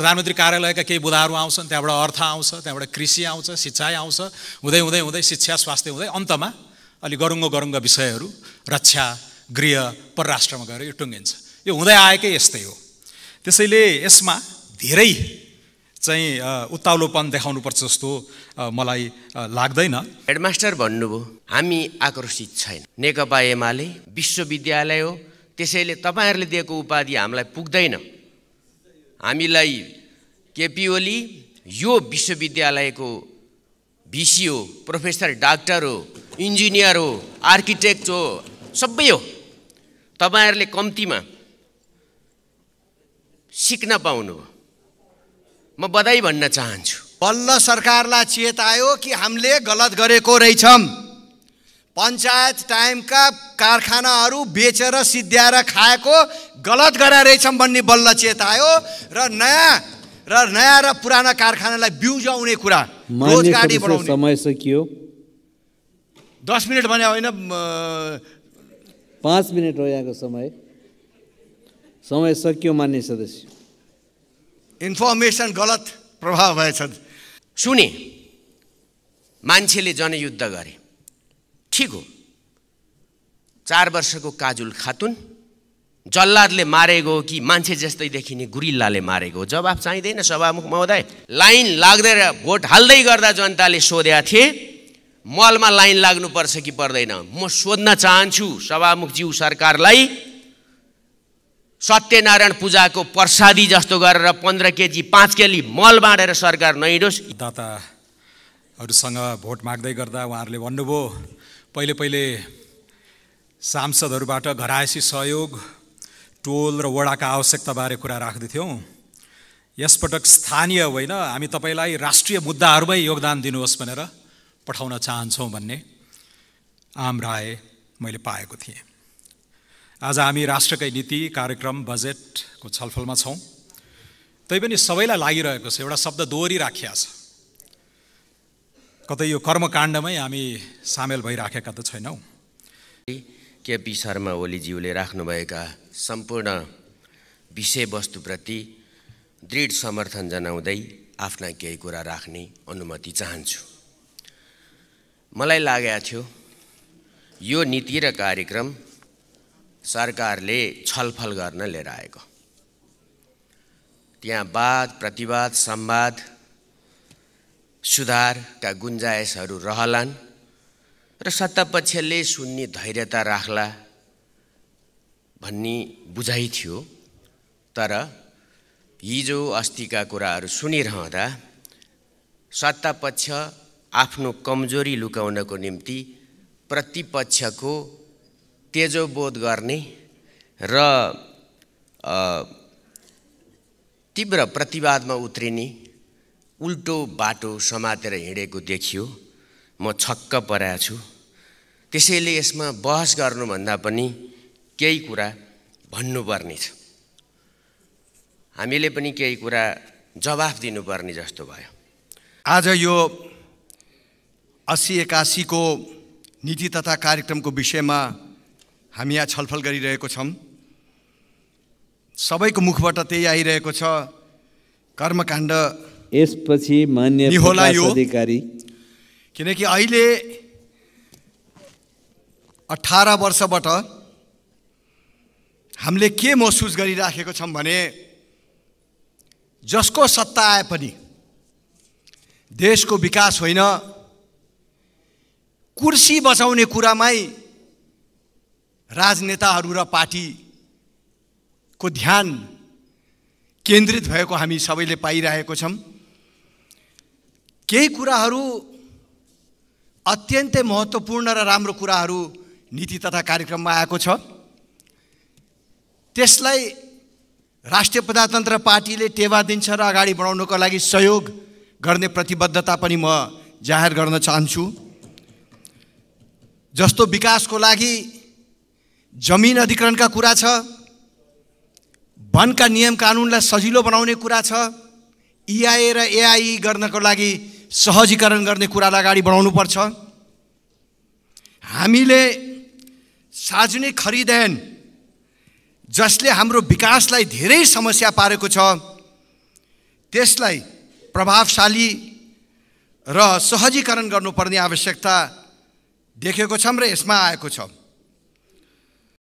प्रधानमन्त्री कार्यालयका केही बुधाहरू आउँछन् त्यहाँबाट अर्थ आउँछ त्यहाँबाट कृषि आउँछ सिँचाइ आउँछ हुँदै हुँदै हुँदै शिक्षा स्वास्थ्य हुँदै अन्तमा अलि गरुङ्गो गरुङ्ग विषयहरू रक्षा गृह परराष्ट्रमा गएर यो टुङ्गिन्छ यो हुँदै आएकै यस्तै हो त्यसैले यसमा धेरै चाहिँ उत्ताउलोपन देखाउनुपर्छ जस्तो मलाई लाग्दैन हेडमास्टर भन्नुभयो हामी आकर्षित छैन नेकपा एमाले विश्वविद्यालय हो त्यसैले तपाईँहरूले दिएको उपाधि हामीलाई पुग्दैन हामीलाई केपी ओली यो विश्वविद्यालयको भिसी हो प्रोफेसर डाक्टर हो इन्जिनियर हो आर्किटेक्ट हो सबै हो तपाईँहरूले कम्तीमा सिक्न हो म बधाई भन्न चाहन्छु बल्ल सरकारलाई चेत आयो कि हामीले गलत गरेको रहेछौँ पञ्चायत टाइमका कारखानाहरू बेचेर सिद्ध्याएर खाएको गलत गराएर रहेछौँ भन्ने बल्ल चेत आयो र नयाँ र नयाँ र पुराना कारखानालाई बिउजाउने कुरा रोजगारी बढाउने समय सकियो दस मिनट भने होइन पाँच मिनट हो यहाँको समय समय सकियो मान्य सदस्य इन्फर्मेसन गलत प्रभाव भएछ सुने मान्छेले जनयुद्ध गरे ठिक चार वर्षको काजुल खातुन जल्लादले मारेको कि मान्छे जस्तै देखिने गुरिल्लाले मारेको जवाब चाहिँदैन सभामुख महोदय लाइन लाग्दै र भोट हाल्दै गर्दा जनताले सोधेका थिए मलमा लाइन लाग्नुपर्छ कि पर्दैन म सोध्न चाहन्छु सभामुखज्यू सरकारलाई सत्यनारायण पूजाको प्रसादी जस्तो गरेर पन्ध्र केजी पाँच केजी मल बाँडेर सरकार नहिँडोस् दाताहरूसँग भोट माग्दै गर्दा उहाँहरूले भन्नुभयो पहिले पहिले सांसदहरूबाट घरायसी सहयोग टोल र वडाका आवश्यकताबारे कुरा राख्दैथ्यौँ यसपटक स्थानीय होइन हामी तपाईँलाई राष्ट्रिय मुद्दाहरूमै योगदान दिनुहोस् भनेर पठाउन चाहन्छौँ भन्ने आम राय मैले पाएको थिएँ आज हामी राष्ट्रकै नीति कार्यक्रम बजेटको छलफलमा छौँ तैपनि सबैलाई लागिरहेको छ एउटा शब्द दोहोरी राखिया छ कतै यो कर्मकाण्डमै हामी सामेल भइराखेका त छैनौँ केपी शर्मा ओलीज्यूले राख्नुभएका सम्पूर्ण विषयवस्तुप्रति दृढ समर्थन जनाउँदै आफ्ना केही कुरा राख्ने अनुमति चाहन्छु मलाई लागेको थियो यो नीति र कार्यक्रम सरकारले छलफल गर्न लिएर आएको त्यहाँ वाद प्रतिवाद संवाद सुधारका गुन्जायसहरू रहलान् र सत्तापक्षले सुन्ने धैर्यता राख्ला भन्ने बुझाइ थियो तर हिजो अस्तिका कुराहरू सुनिरहँदा सत्तापक्ष आफ्नो कमजोरी लुकाउनको निम्ति प्रतिपक्षको तेजोबोध गर्ने र तीव्र प्रतिवादमा उत्रिने उल्टो बाटो समातेर हिँडेको देखियो म छक्क पराएको छु त्यसैले यसमा बहस गर्नुभन्दा पनि केही कुरा भन्नुपर्ने छ हामीले पनि केही कुरा जवाफ दिनुपर्ने जस्तो भयो आज यो अस्सी एकासीको नीति तथा कार्यक्रमको विषयमा हामी यहाँ छलफल गरिरहेको छौँ सबैको मुखबाट त्यही आइरहेको छ कर्मकाण्ड यसपछि मान्य अधिकारी किनकि अहिले अठार वर्षबाट हामीले के महसुस गरिराखेको छौँ भने जसको सत्ता आए पनि देशको विकास होइन कुर्सी बचाउने कुरामै राजनेताहरू र पार्टीको ध्यान केन्द्रित भएको हामी सबैले पाइरहेको छौँ केही कुराहरू अत्यन्तै महत्त्वपूर्ण र राम्रो कुराहरू नीति तथा कार्यक्रममा आएको छ त्यसलाई राष्ट्रिय प्रजातन्त्र पार्टीले टेवा दिन्छ र अगाडि बढाउनको लागि सहयोग गर्ने प्रतिबद्धता पनि म जाहेर गर्न चाहन्छु जस्तो विकासको लागि जमिन अधिकरणका कुरा छ वनका नियम कानुनलाई सजिलो बनाउने कुरा छ इआइए e र एआई e गर्नको लागि सहजीकरण गर्ने कुरालाई अगाडि पर्छ हामीले सार्वजनिक खरिदेन जसले हाम्रो विकासलाई धेरै समस्या पारेको छ त्यसलाई प्रभावशाली र सहजीकरण गर्नुपर्ने आवश्यकता देखेको छौँ र यसमा आएको छ